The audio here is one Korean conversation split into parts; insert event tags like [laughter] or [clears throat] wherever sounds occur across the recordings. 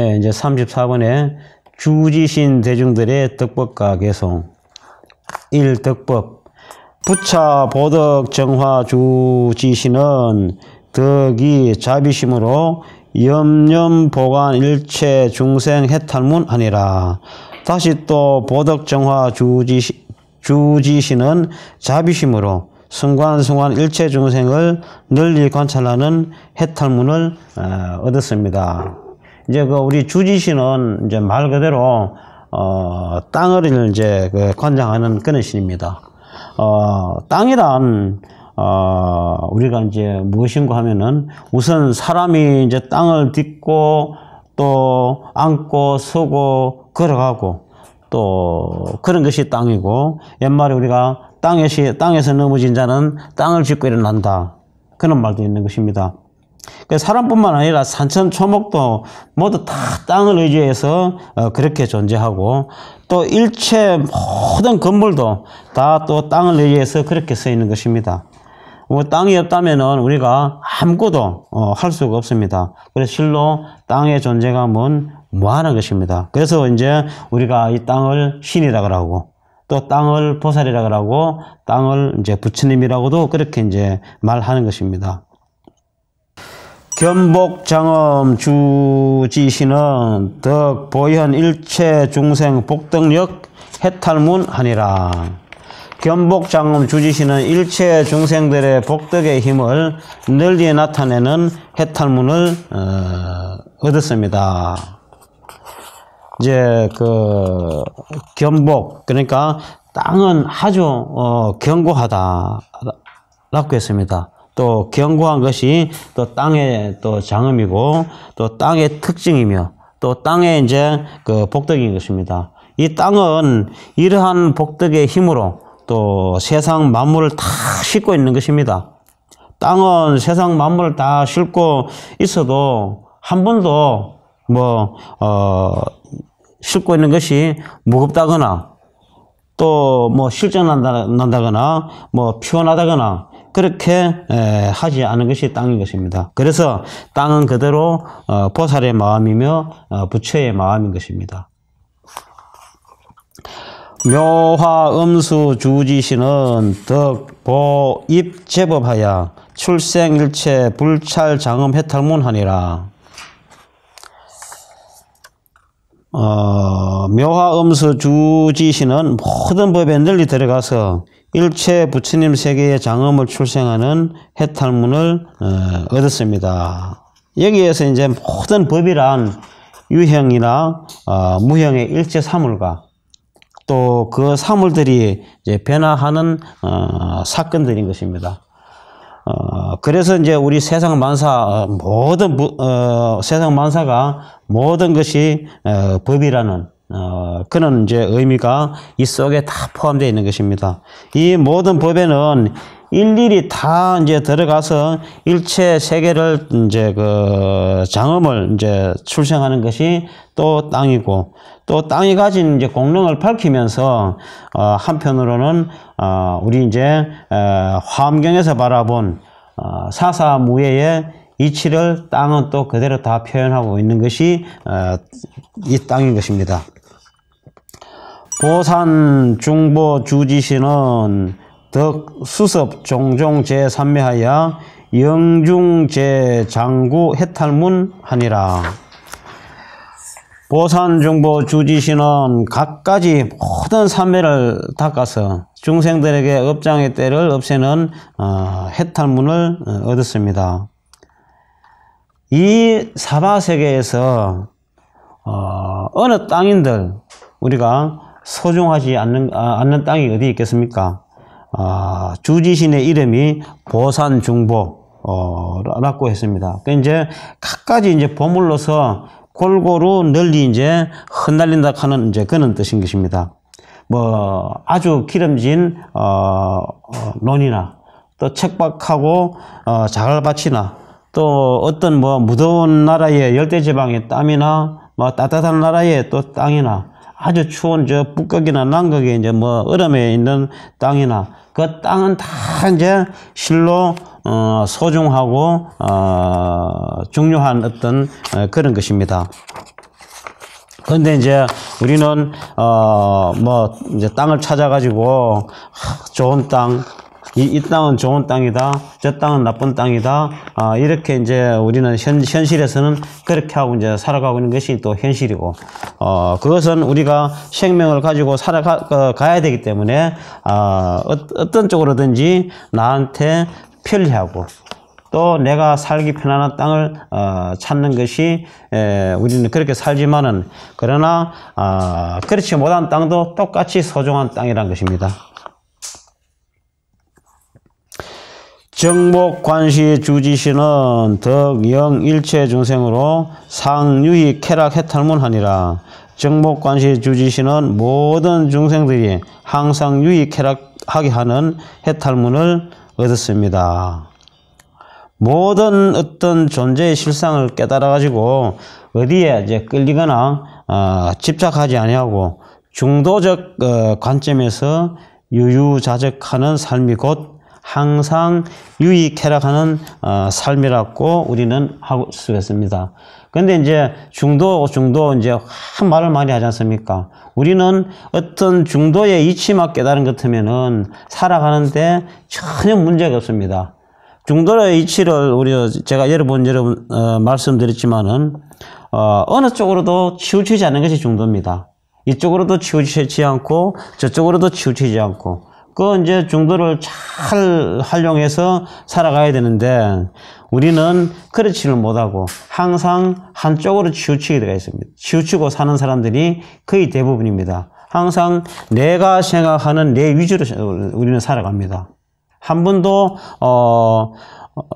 예, 이제 34번에 주지신 대중들의 덕법과 개성 1. 덕법 부차 보덕 정화 주지신은 덕이 자비심으로 염념 보관 일체 중생 해탈문 아니라 다시 또 보덕 정화 주지시, 주지신은 자비심으로 순간순간 일체 중생을 널리 관찰하는 해탈문을 어, 얻었습니다. 이제 그 우리 주지신은 이제 말 그대로 어, 땅을 이제 그 관장하는 그런 신입니다. 어, 땅이란 어, 우리가 이제 무엇인가 하면은 우선 사람이 이제 땅을 딛고 또 안고 서고 걸어가고 또 그런 것이 땅이고 옛말에 우리가 땅에시, 땅에서 넘어진 자는 땅을 짓고 일어난다. 그런 말도 있는 것입니다. 그 사람뿐만 아니라 산천 초목도 모두 다 땅을 의지해서 어, 그렇게 존재하고 또 일체 모든 건물도 다 또 땅을 의지해서 그렇게 써 있는 것입니다. 뭐 땅이 없다면 우리가 아무것도 어, 할 수가 없습니다. 그래서 실로 땅의 존재감은 무한한 것입니다. 그래서 이제 우리가 이 땅을 신이라 그러고 또 땅을 보살이라 그러고 땅을 이제 부처님이라고도 그렇게 이제 말하는 것입니다. 견복장엄 주지시는 덕보현 일체 중생 복덕력 해탈문하니라. 견복장엄 주지시는 일체 중생들의 복덕의 힘을 널리 나타내는 해탈문을 어, 얻었습니다. 이제 그 견복 그러니까 땅은 아주 어, 견고하다라고 했습니다. 또 견고한 것이 또 땅의 또 장음이고 또 땅의 특징이며 또 땅의 이제 그 복덕인 것입니다. 이 땅은 이러한 복덕의 힘으로 또 세상 만물을 다 싣고 있는 것입니다. 땅은 세상 만물을 다 싣고 있어도 한 번도 뭐, 어, 싣고 있는 것이 무겁다거나 또 뭐 실증난다거나 뭐 피곤하다거나 그렇게 하지 않은 것이 땅인 것입니다. 그래서 땅은 그대로 어, 보살의 마음이며 어, 부처의 마음인 것입니다. 묘화 음수 주지시는 덕보입 제법하야 출생일체 불찰 장음 해탈문하니라. 어, 묘화 음수 주지시는 모든 법에 널리 들어가서 일체 부처님 세계의 장엄을 출생하는 해탈문을 어, 얻었습니다. 여기에서 이제 모든 법이란 유형이나 어, 무형의 일체 사물과 또 그 사물들이 이제 변화하는 어, 사건들인 것입니다. 그래서 이제 우리 세상 만사 모든 세상 만사가 모든 것이 법이라는 어, 그런 이제 의미가 이 속에 다 포함되어 있는 것입니다. 이 모든 법에는 일일이 다 이제 들어가서 일체 세계를 이제 그 장엄을 이제 출생하는 것이 또 땅이고 또 땅이 가진 이제 공능을 밝히면서 어 한편으로는 어 우리 이제 어 화엄경에서 바라본 어 사사무예의 이치를 땅은 또 그대로 다 표현하고 있는 것이 어이 땅인 것입니다. 보산 중보 주지시는 덕 수섭 종종 제3매하여 영중 제장구 해탈문 하니라. 보산 중보 주지시는 각가지 모든 삼매를 닦아서 중생들에게 업장의 때를 없애는 어, 해탈문을 어, 얻었습니다. 이 사바세계에서 어, 어느 땅인들 우리가 소중하지 않는, 아, 않는 땅이 어디 있겠습니까? 아, 주지신의 이름이 보산중보라고 어, 했습니다. 그그 그러니까 이제 각가지 이제 보물로서 골고루 널리 이제 흩날린다 하는 이제 그런 뜻인 것입니다. 뭐 아주 기름진 어, 어 논이나 또 책박하고 어, 자갈밭이나 또 어떤 뭐 무더운 나라의 열대지방의 땀이나 뭐 따뜻한 나라의 또 땅이나 아주 추운 저 북극이나 남극에 이제 뭐 얼음에 있는 땅이나 그 땅은 다 이제 실로 어 소중하고 어 중요한 어떤 어, 그런 것입니다. 근데 이제 우리는 어뭐 이제 땅을 찾아가지고 좋은 땅 이, 이 땅은 좋은 땅이다. 저 땅은 나쁜 땅이다. 아, 이렇게 이제 우리는 현, 현실에서는 그렇게 하고 이제 살아가고 있는 것이 또 현실이고, 어, 그것은 우리가 생명을 가지고 살아가야 어, 되기 때문에, 아, 어, 어떤 쪽으로든지 나한테 편리하고, 또 내가 살기 편안한 땅을 어, 찾는 것이 에, 우리는 그렇게 살지만은 그러나 아, 그렇지 못한 땅도 똑같이 소중한 땅이란 것입니다. 정목관시 주지시는 덕영일체 중생으로 상유히 쾌락해탈문하니라. 정목관시 주지시는 모든 중생들이 항상 유히 쾌락하게 하는 해탈문을 얻었습니다. 모든 어떤 존재의 실상을 깨달아가지고 어디에 이제 끌리거나 어, 집착하지 아니하고 중도적 어, 관점에서 유유자적하는 삶이 곧 항상 유익해라하는 어, 삶이라고 우리는 하고 쓰겠습니다. 근데 이제 중도, 중도 이제 한 말을 많이 하지 않습니까? 우리는 어떤 중도에 이치만 깨달은 것 같으면은 살아가는데 전혀 문제가 없습니다. 중도의 이치를 우리 제가 여러분 여러분 어, 말씀드렸지만은 어, 어느 쪽으로도 치우치지 않는 것이 중도입니다. 이쪽으로도 치우치지 않고 저쪽으로도 치우치지 않고 그 이제 중도를 잘 활용해서 살아가야 되는데 우리는 그렇지를 못하고 항상 한쪽으로 치우치게 되어 있습니다. 치우치고 사는 사람들이 거의 대부분입니다. 항상 내가 생각하는 내 위주로 우리는 살아갑니다. 한 번도 어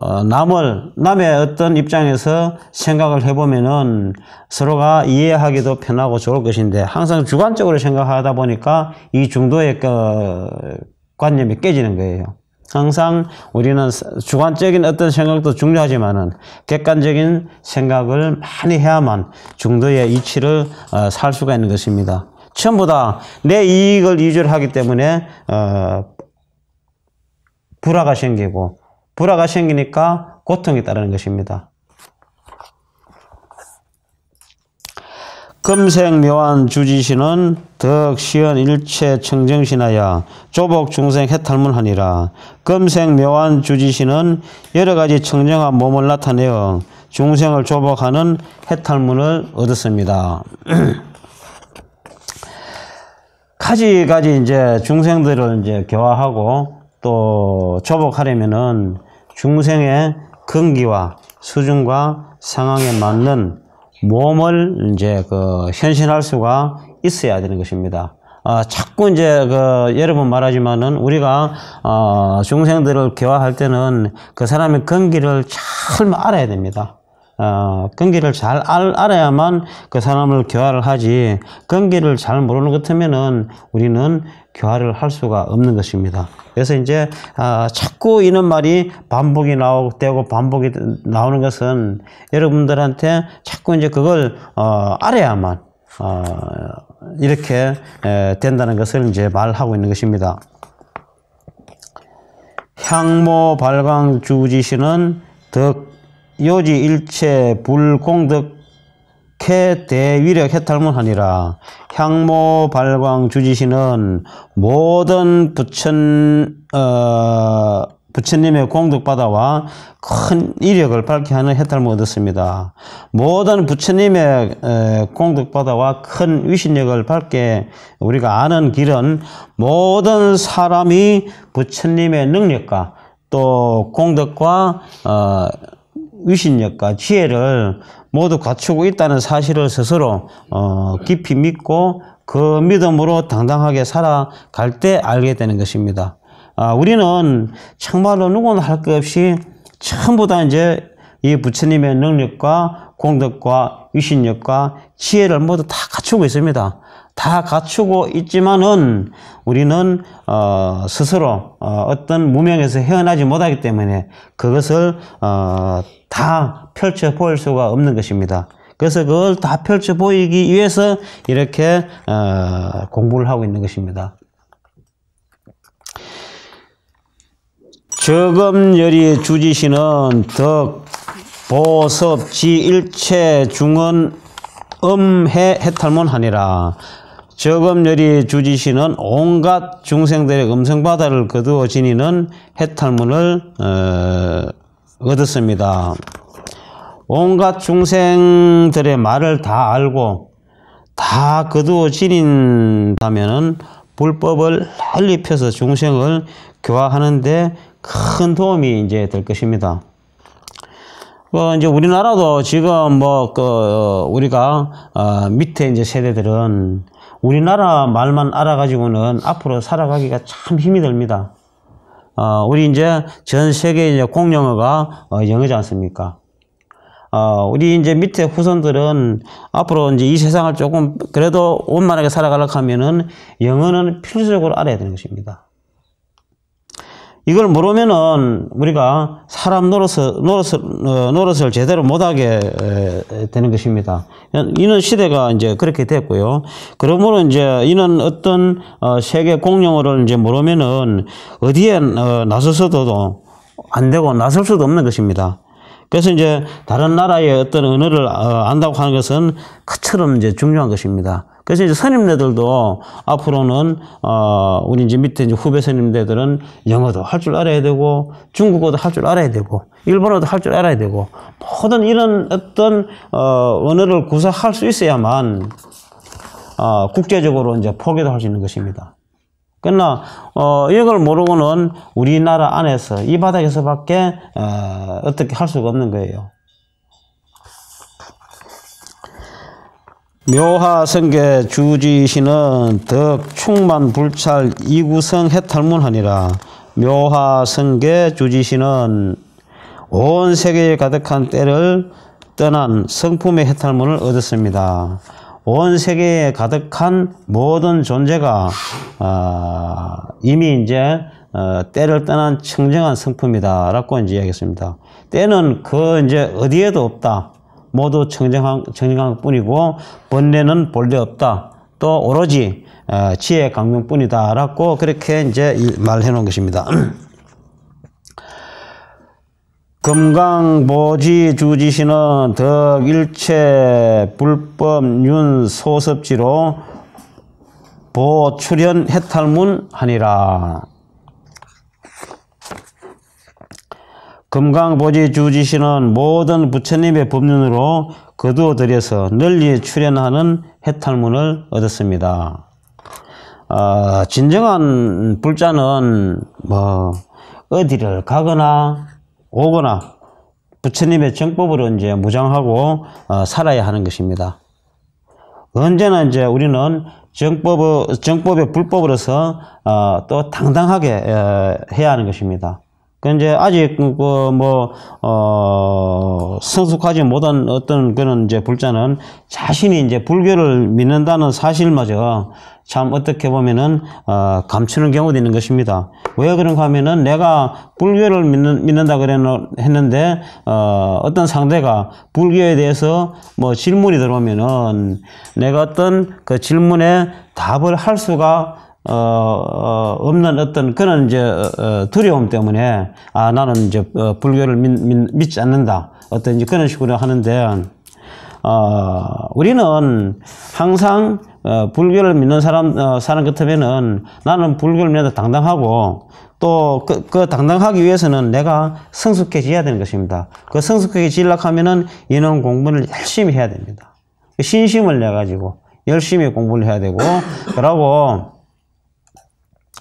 어, 남을 남의 어떤 입장에서 생각을 해보면은 서로가 이해하기도 편하고 좋을 것인데 항상 주관적으로 생각하다 보니까 이 중도의 그 관념이 깨지는 거예요. 항상 우리는 주관적인 어떤 생각도 중요하지만은 객관적인 생각을 많이 해야만 중도의 이치를 어, 살 수가 있는 것입니다. 전부 다 내 이익을 위주로 하기 때문에 어, 불화가 생기고 불화가 생기니까 고통이 따르는 것입니다. 금생묘한 주지신은 덕시연 일체 청정신하야 조복 중생 해탈문하니라. 금생묘한 주지신은 여러 가지 청정한 몸을 나타내어 중생을 조복하는 해탈문을 얻었습니다. 가지가지 [clears throat] 이제 중생들을 이제 교화하고 또 조복하려면은 중생의 근기와 수준과 상황에 맞는 몸을 이제 그 현신할 수가 있어야 되는 것입니다. 어, 자꾸 이제 그 여러 분 말하지만은 우리가 어, 중생들을 교화할 때는 그 사람의 근기를 잘 알아야 됩니다. 어, 경기를 잘 알, 알아야만 그 사람을 교화를 하지 경기를 잘 모르는 것 같으면은 우리는 교화를 할 수가 없는 것입니다. 그래서 이제 아, 자꾸 이런 말이 반복이 나오고 반복이 나오는 것은 여러분들한테 자꾸 이제 그걸 어, 알아야만 어, 이렇게 에, 된다는 것을 이제 말하고 있는 것입니다. 향모 발광 주지시는 덕 요지 일체 불공덕 해 대위력 해탈문하니라 향모 발광 주지시는 모든 부천 어, 부처님의 공덕바다와 큰 이력을 밝게 하는 해탈문 얻었습니다. 모든 부처님의 공덕바다와 큰 위신력을 밝게 우리가 아는 길은 모든 사람이 부처님의 능력과 또 공덕과 어, 의신력과 지혜를 모두 갖추고 있다는 사실을 스스로 어, 깊이 믿고 그 믿음으로 당당하게 살아갈 때 알게 되는 것입니다. 아, 우리는 정말로 누구나 할 것 없이 전부 다 이제 이 부처님의 능력과 공덕과 위신력과 지혜를 모두 다 갖추고 있습니다. 다 갖추고 있지만은 우리는 어, 스스로 어, 떤 무명에서 헤어나지 못하기 때문에 그것을 어, 다 펼쳐 보일 수가 없는 것입니다. 그래서 그걸 다 펼쳐 보이기 위해서 이렇게 어, 공부를 하고 있는 것입니다. 저금열이 주지시는 덕 보섭 지일체 중은 음해 해탈문하니라 저검열이 주지시는 온갖 중생들의 음성바다를 거두어 지니는 해탈문을 어, 얻었습니다. 온갖 중생들의 말을 다 알고 다 거두어 지닌다면 불법을 널리 펴서 중생을 교화하는데 큰 도움이 이제 될 것입니다. 뭐 이제 우리나라도 지금 뭐그 어, 우리가 어 밑에 이제 세대들은 우리나라 말만 알아가지고는 앞으로 살아가기가 참 힘이 듭니다. 어, 우리 이제 전 세계 이제 공용어가 어, 영어지 않습니까? 어, 우리 이제 밑에 후손들은 앞으로 이제 이 세상을 조금 그래도 원만하게 살아가려고 하면은 영어는 필수적으로 알아야 되는 것입니다. 이걸 모르면은 우리가 사람 노릇을, 노릇을, 어, 노릇을 제대로 못하게 되는 것입니다. 이런 시대가 이제 그렇게 됐고요. 그러므로 이제 이런 어떤 어, 세계 공용어를 이제 모르면은 어디에 어, 나서서도 안 되고 나설 수도 없는 것입니다. 그래서 이제 다른 나라의 어떤 언어를 안다고 하는 것은 그처럼 이제 중요한 것입니다. 그래서 이제 선임네들도 앞으로는 어 우리 이제 밑에 이제 후배 선임네들은 영어도 할 줄 알아야 되고 중국어도 할 줄 알아야 되고 일본어도 할 줄 알아야 되고 모든 이런 어떤 어 언어를 구사할 수 있어야만 어 국제적으로 이제 포기도 할 수 있는 것입니다. 그러나 어, 이걸 모르고는 우리나라 안에서 이 바닥에서밖에 어, 어떻게 할 수가 없는 거예요. 묘하성계 주지시는 덕 충만 불찰 이구성 해탈문하니라 묘하성계 주지시는 온 세계에 가득한 때를 떠난 성품의 해탈문을 얻었습니다. 온 세계에 가득한 모든 존재가 어, 이미 이제 어, 때를 떠난 청정한 성품이다라고 이제 이야기했습니다. 때는 그 이제 어디에도 없다. 모두 청정한, 청정한 뿐이고 번뇌는 본래 없다. 또 오로지 어, 지혜 강명뿐이다. 라고 그렇게 이제 말해 놓은 것입니다. [clears throat] 금강보지 주지시는 덕일체 불법윤 소섭지로 보출현 해탈문 하니라. 금강보지 주지시는 모든 부처님의 법륜으로 거두어들여서 널리 출연하는 해탈문을 얻었습니다. 어, 진정한 불자는 뭐 어디를 가거나 오거나 부처님의 정법으로 이제 무장하고 어, 살아야 하는 것입니다. 언제나 이제 우리는 정법 정법의 불법으로서 어, 또 당당하게 에, 해야 하는 것입니다. 그 이제 아직 그뭐 그 어, 성숙하지 못한 어떤 그런 이제 불자는 자신이 이제 불교를 믿는다는 사실마저 참 어떻게 보면은 어, 감추는 경우도 있는 것입니다. 왜 그런가 하면은 내가 불교를 믿는, 믿는다 그랬는데 했 어, 어떤 상대가 불교에 대해서 뭐 질문이 들어오면은 내가 어떤 그 질문에 답을 할 수가 어, 어, 없는 어떤 그런 이제 어, 어, 두려움 때문에 아 나는 이제 어, 불교를 믿, 믿, 믿지 않는다 어떤 이제 그런 식으로 하는데 어, 우리는 항상 어, 불교를 믿는 사람 어, 사람 같으면은 나는 불교를 믿는다 당당하고 또그 그 당당하기 위해서는 내가 성숙해져야 되는 것입니다. 그 성숙해지려 하면은 이런 공부를 열심히 해야 됩니다. 신심을 내 가지고 열심히 공부를 해야 되고 그러고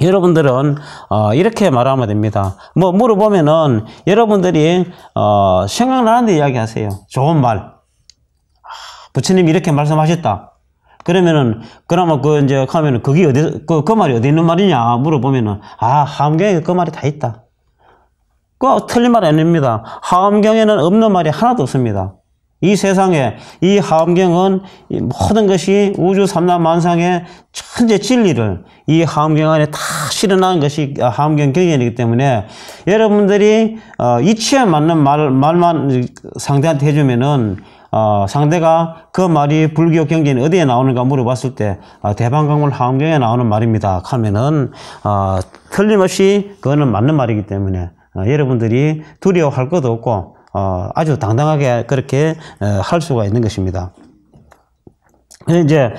여러분들은 어, 이렇게 말하면 됩니다. 뭐 물어보면은 여러분들이 어, 생각나는데 이야기하세요. 좋은 말. 아, 부처님 이렇게 말씀하셨다. 그러면은 그나마 그 이제 하면은 그게 어디 그, 그 말이 어디 있는 말이냐 물어보면은 아 함경에 그 말이 다 있다. 그 틀린 말 아닙니다. 함경에는 없는 말이 하나도 없습니다. 이 세상에 이 하엄경은 모든 것이 우주 삼단 만상의 천재 진리를 이 하엄경 안에 다 실현하는 것이 하엄경 경연이기 때문에 여러분들이 어, 이치에 맞는 말, 말만 상대한테 해주면은 어, 상대가 그 말이 불교 경전이 어디에 나오는가 물어봤을 때 어, 아, 대방강물 하엄경에 나오는 말입니다 하면은 어, 틀림없이 그거는 맞는 말이기 때문에 어, 여러분들이 두려워할 것도 없고 어, 아주 당당하게 그렇게 어, 할 수가 있는 것입니다. 이제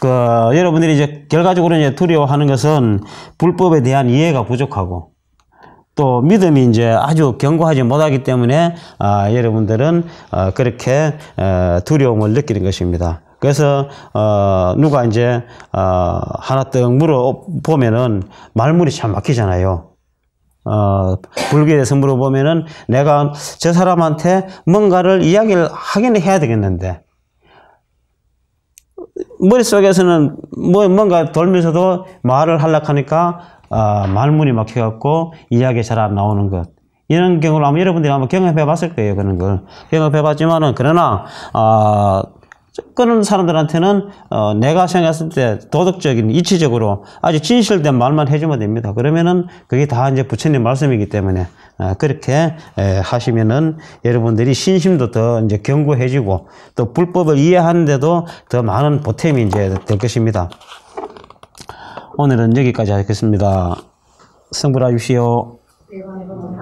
그 여러분들이 이제 결과적으로 이제 두려워하는 것은 불법에 대한 이해가 부족하고 또 믿음이 이제 아주 견고하지 못하기 때문에 아, 여러분들은 어, 그렇게 어, 두려움을 느끼는 것입니다. 그래서 어, 누가 이제 어, 하나 떡 물어 보면은 말문이 참 막히잖아요. 어, 불교에 대해서 물어보면은 내가 저 사람한테 뭔가를 이야기를 하긴 해야 되겠는데 머릿속에서는 뭐 뭔가 돌면서도 말을 하려고 하니까 어, 말문이 막혀갖고 이야기 잘 안 나오는 것 이런 경우를 아마 여러분들이 아마 경험해 봤을 거예요 그런 걸 경험해 봤지만은 그러나 어, 그런 사람들한테는 어, 내가 생각했을 때 도덕적인 이치적으로 아주 진실된 말만 해주면 됩니다. 그러면은 그게 다 이제 부처님 말씀이기 때문에 어, 그렇게 에, 하시면은 여러분들이 신심도 더 이제 견고해지고 또 불법을 이해하는데도 더 많은 보탬이 이제 될 것입니다. 오늘은 여기까지 하겠습니다. 성불하십시오. 네,